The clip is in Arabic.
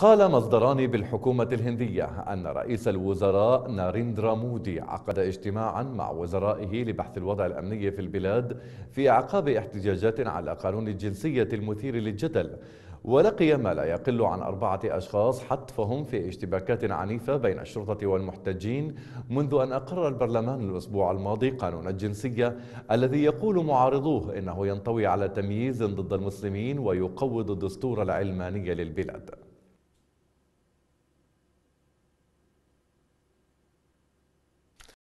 قال مصدران بالحكومة الهندية أن رئيس الوزراء ناريندرا مودي عقد اجتماعا مع وزرائه لبحث الوضع الأمني في البلاد في أعقاب احتجاجات على قانون الجنسية المثير للجدل ولقي ما لا يقل عن أربعة أشخاص حتفهم في اشتباكات عنيفة بين الشرطة والمحتجين منذ أن أقر البرلمان الأسبوع الماضي قانون الجنسية الذي يقول معارضوه إنه ينطوي على تمييز ضد المسلمين ويقوض الدستور العلماني للبلاد